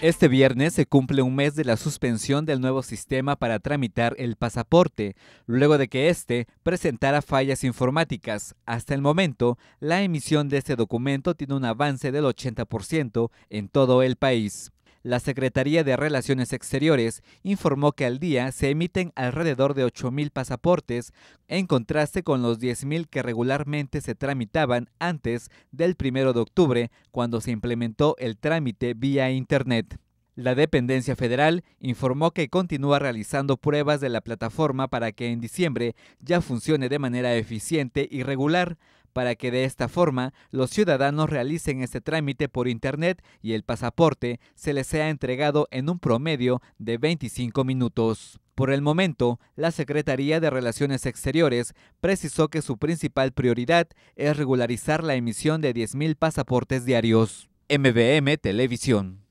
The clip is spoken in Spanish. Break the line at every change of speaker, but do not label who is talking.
Este viernes se cumple un mes de la suspensión del nuevo sistema para tramitar el pasaporte, luego de que éste presentara fallas informáticas. Hasta el momento, la emisión de este documento tiene un avance del 80% en todo el país. La Secretaría de Relaciones Exteriores informó que al día se emiten alrededor de 8.000 pasaportes, en contraste con los 10.000 que regularmente se tramitaban antes del 1 de octubre, cuando se implementó el trámite vía Internet. La dependencia federal informó que continúa realizando pruebas de la plataforma para que en diciembre ya funcione de manera eficiente y regular, para que de esta forma los ciudadanos realicen este trámite por Internet y el pasaporte se les sea entregado en un promedio de 25 minutos. Por el momento, la Secretaría de Relaciones Exteriores precisó que su principal prioridad es regularizar la emisión de 10.000 pasaportes diarios. MBM Televisión.